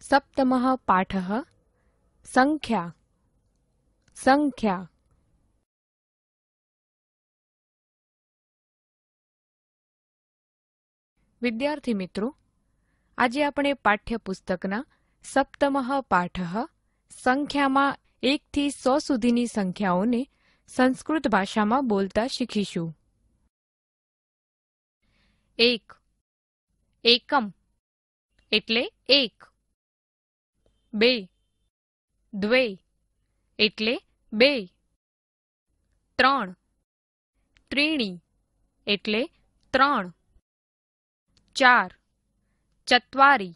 सप्तमः પાઠ સંખ્યા સંખ્યા વિદ્યાર્થી મિત્રો આજે આપણે પાઠ્યપુસ્તકના સપ્તમ પાઠ સંખ્યામાં એકથી સો સુધીની સંખ્યાઓને સંસ્કૃત ભાષામાં બોલતા શીખીશું એક એકમ એટલે એક 2 द्वे એટલે 2 3 ત્રિણી એટલે 3 4 ચત્વારી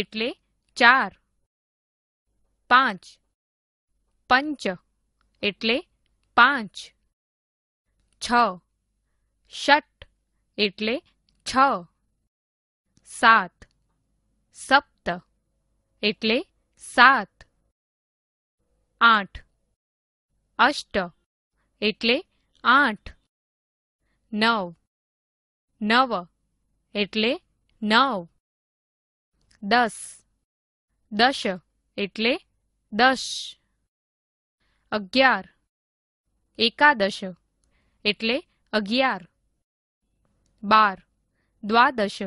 એટલે 4 5 પંચ એટલે 5 6 ષટ એટલે 6 7 સપ્ત એટલે 7 8 अष्ट એટલે 8 9 નવ એટલે 9 10 દશ એટલે 10 11 એકદશ એટલે 11 12 દ્વાદશ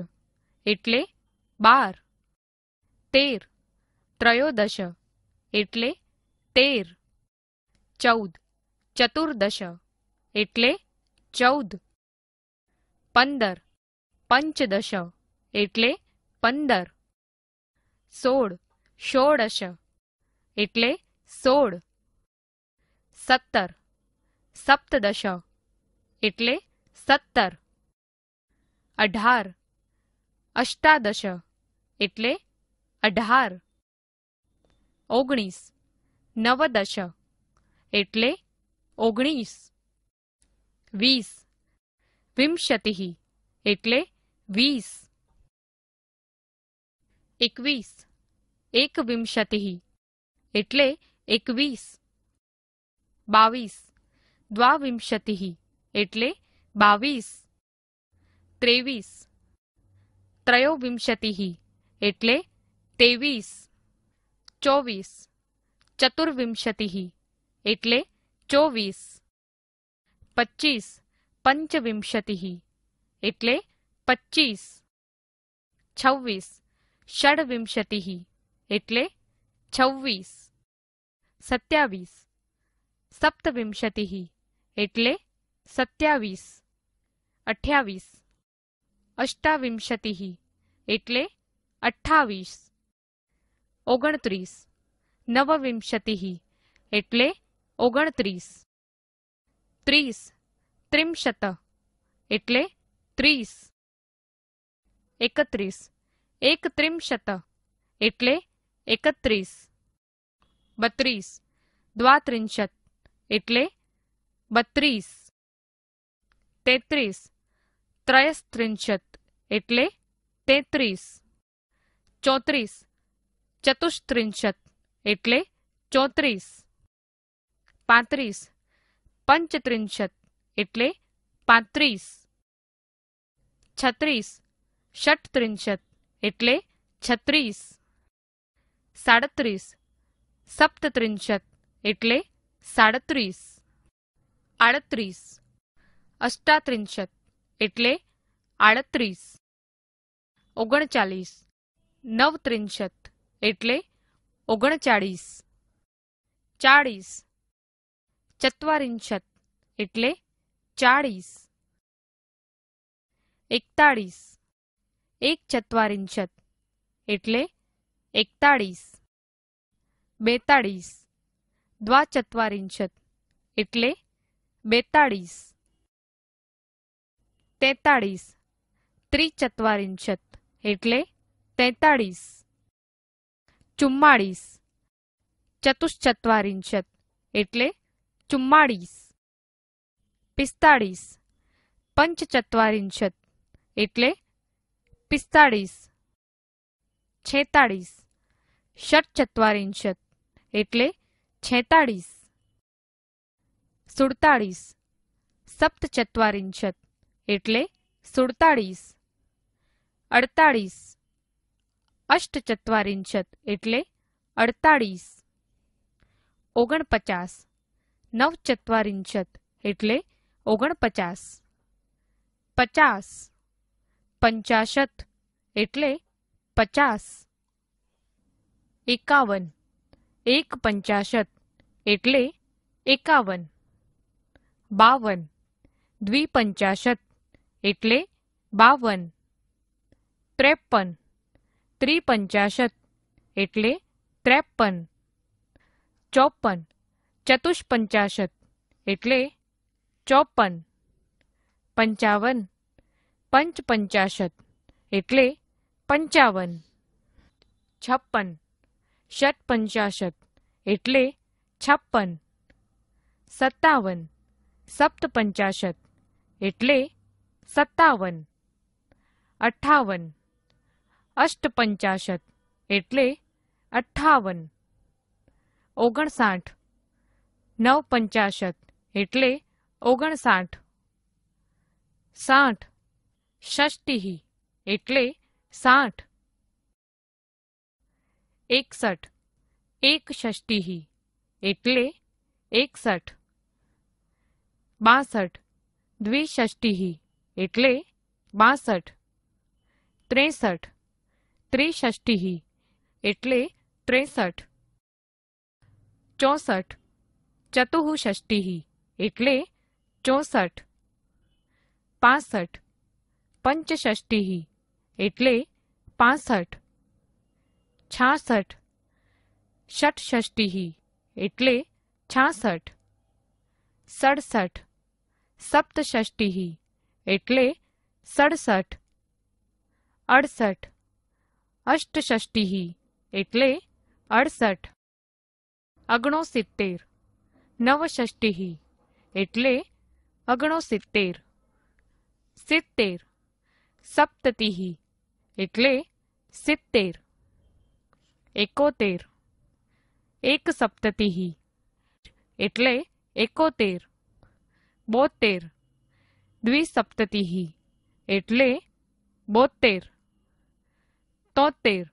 એટલે 12 13 त्रयोदश एटले तेर चौद चतुर्दश एटले चौद पंदर पंचदश एटले पंदर सोड़ षोडश एटले सोड़ सत्तर सप्तश एटले सत्तर अठार अष्टादश एटले अठार 19 नवदश એટલે 19 20 વિમષતિહી એટલે 20 21 એક વિમષતિહી એટલે 21 22 દ્વાવિમષતિહી એટલે 22 23 ત્રયો વિમષતિહી એટલે 23 चौवीस चतुर्विंशति एट्ले चौवीस पच्चीस पंचविंशति एट्ले पच्चीस छवीस षडविंशति एट्ले छवीस सत्यावीस सप्तविंशति एट्ले सत्यावीस अठयावीस अष्टाविंशति एट्ले अठावीस 29 नवविंशतिह એટલે 29 30 ત્રિમષત એટલે 30 31 એકત્રિમષત એટલે 31 32 દ્વાત્રિમષત એટલે 32 33 ત્રૈસત્રિમષત એટલે 33 34 चतुष्टृंशत એટલે 34 35 પંચત્રિંષત એટલે 35 36 ષટત્રિંષત એટલે 36 37 સપ્તત્રિંષત એટલે 37 38 અષ્ટત્રિંષત એટલે 38 39 નવત્રિંષત એટલે 39 40 ચત્વારિંછત એટલે 40 41 એક ચત્વારિંછત એટલે 41 42 દ્વા ચત્વારિંછત એટલે 42 43 ત્રિ ચત્વારિંછત એટલે 43 44 चतुश्चत्वारिञ्चत એટલે 44 45 પંચચત્વારિञ्चત એટલે 45 46 ષટચત્વારિञ्चત એટલે 46 47 સપ્તચત્વારિञ्चત એટલે 47 48 अष्टचत्वारिंशत એટલે 48 49 नवचत्वारिंशत એટલે 49 50 पंचाशत એટલે 50 51 એકાવન એક પંચાશત એટલે 51 52 દ્વિપંચાશત એટલે 52 53 355 એટલે 53 54 ચતુષ્પંચાશક એટલે 54 55 પંચપંચાશક એટલે 55 56 ષટપંચાશક એટલે 56 57 સપ્તપંચાશક એટલે 57 58 अष्टपंचाशत एट्ले अठावन ओगणसाठ नव पंचाशत एट्ले ओगणसाठ साठ षष्टि एट्ले साठ एकसठ एक षष्टि एट्ले एकसठ बासठ द्विष्टि एट्ले बासठ त्रेसठ त्रिष्टि एट्ले त्रेसठ चौसठ चतुष्टि एट्ले चौसठ पांसठ पंचष्टि एट्ले पांसठ छठ षटष्टि एट्ले छठ सड़सठ सप्तष्टि एट्ले सड़सठ अड़सठ अष्टष्टी एट्ले अड़सठ अगणो सीतेर नवष्टि एट्ले एटले अगणो सीतेर सित्तेर सप्तती ही एटले एकोतेर एक सप्तति ही एकोतेर बोतेर द्विसप्तती ही एटले बोतेर તોતેર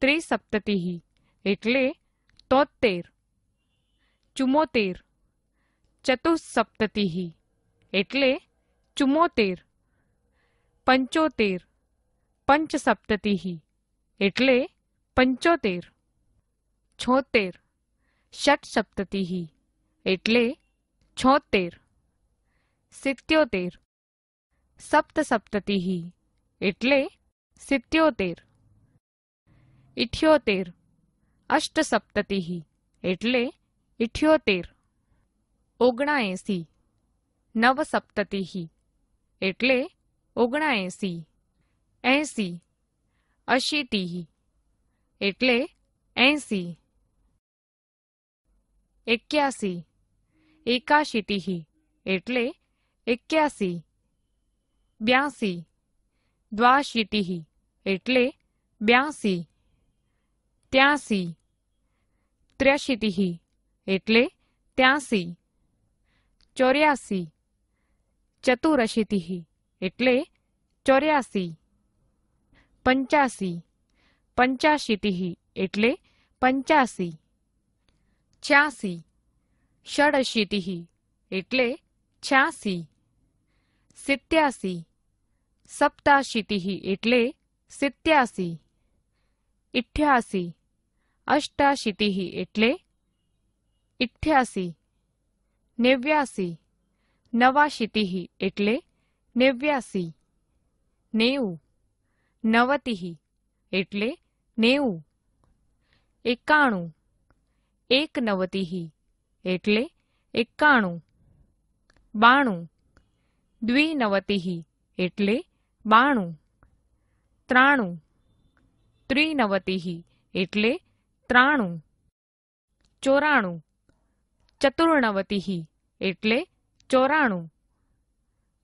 ત્રિસપ્તતિહિ એટલે તોતેર ચુમ્મોતેર ચતુસપ્તતિહિ એટલે ચુમ્મોતેર પંચોતેર પંચસપ્તતિહિ એટલે પંચોતેર છોતેર ષટસપ્તતિહિ એટલે છોતેર સિત્યોતેર સપ્તસપ્તતિહિ એટલે 76 78 अष्टसप्तति हि એટલે 78 79 नवसप्तति हि એટલે 79 80 અશીતિ હિ એટલે 80 81 એકાશીતિ હિ એટલે 81 82 द्वाशितीह એટલે 82 ત્યાસી 83 ત્યાસી એટલે 83 84 ચૌર્યશितीह એટલે 84 85 પંચાશितीह એટલે 85 86 ષડશितीह એટલે 86 87 सप्तशितीहि એટલે 87 88 અષ્ટશितीहि એટલે 88 89 નવ્યાસીતીહિ એટલે 89 90 નવતિહિ એટલે 90 91 એકણુ એકનવતિહિ એટલે 91 92 દ્વિનવતિહિ એટલે 92 93 त्रिनवतिहि એટલે 93 94 ચતુર્ણવતિહિ એટલે 94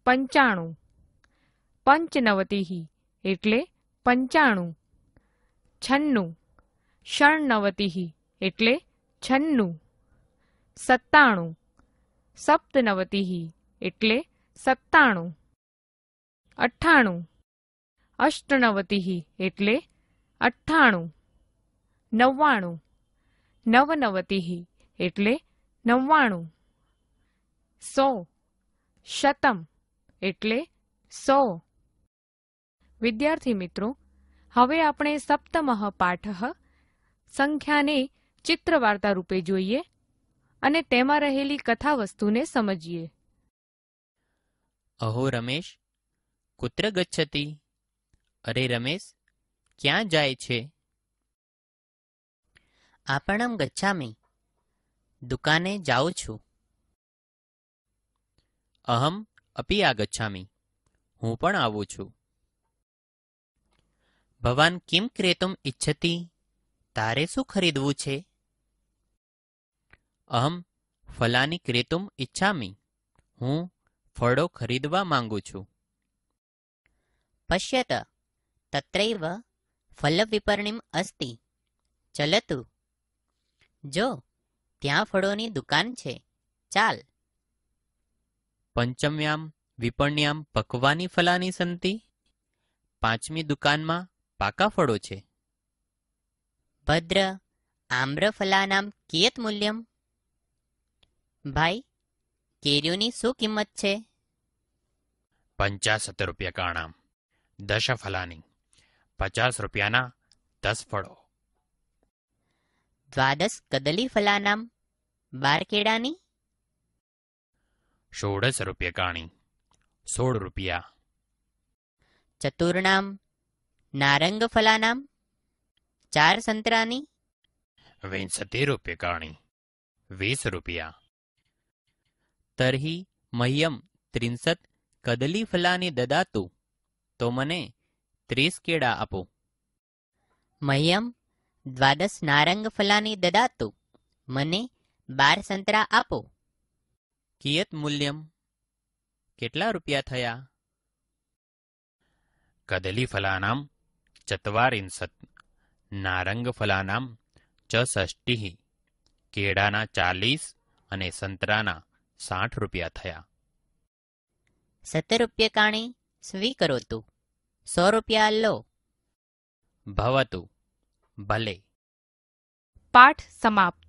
95 પંચનવતિહિ એટલે 95 96 ષડનવતિહિ એટલે 96 97 સપ્તનવતિહિ એટલે 97 અઠ્ઠાણું અષ્ટનવતિહી એટલે અઠ્ઠાણું નવ્વાણું નવનવતિહી એટલે નવ્વાણું સો શતમ એટલે સો વિદ્યાર્થી મિત્રો હવે આપણે સપ્તમ પાઠ સંખ્યાને ચિત્રવાર્તા રૂપે જોઈએ અને તેમાં રહેલી કથા વસ્તુને સમજીએ અહો રમેશ कुत्र गच्छति અરે રમેશ ક્યાં જાય છે આપણમ ગચ્છામી દુકાને જાઉં છું અહમ અપી આગચ્છામી હું પણ આવું છું ભવાન કિમ ક્રેતુમ ઈચ્છતી તારે શું ખરીદવું છે અહમ ફલાની ક્રેતુમ ઈચ્છામી હું ફળો ખરીદવા માંગુ છું पश्यत तत्रैव ફલવિપર્ણિમ અસ્તિ ચલતું જો ત્યાં ફળોની દુકાન છે ચાલ પંચમ્યામ વિપણ્યામ પકવાની ફલાની સંતિ પાંચમી દુકાનમાં પાકા ફળો છે ભદ્ર આમ્રફલાનામ કિયત મૂલ્યમ ભાઈ કેરીઓની શું કિંમત છે પંચાસત રૂપિયા કાણામ દશ ફલાની પચાસ રૂપિયાના દસ ફળો દ્વાદશ કદલી ફલાનામ બાર કેળાની ષોડશ રૂપિયકાણી સોળ રૂપિયા ચતુર્ણામ નારંગ ફલાનામ ચાર સંતરાની વિંસતી રૂપિયકાણી વીસ રૂપિયા તરહી મહ્યમ ત્રિંસત કદલી ફલાની દદાતું તો મને ત્રીસ કેળા આપો મહ્યમ દ્વાદશ નારંગ ફલાની દદાતુ મને બાર સંતરા આપો કિયત મૂલ્યમ કેટલા રૂપિયા થયા કદલી ફલાનામ ચત્વારિંશત નારંગ ફલાનામ ચષ્ટિ કેળાના ચાલીસ અને સંતરાના સાઠ રૂપિયા થયા સત્તર રૂપિયકાણી સ્વીકરો તું સો રૂપિયા લો ભવતું ભલે પાઠ સમાપ્ત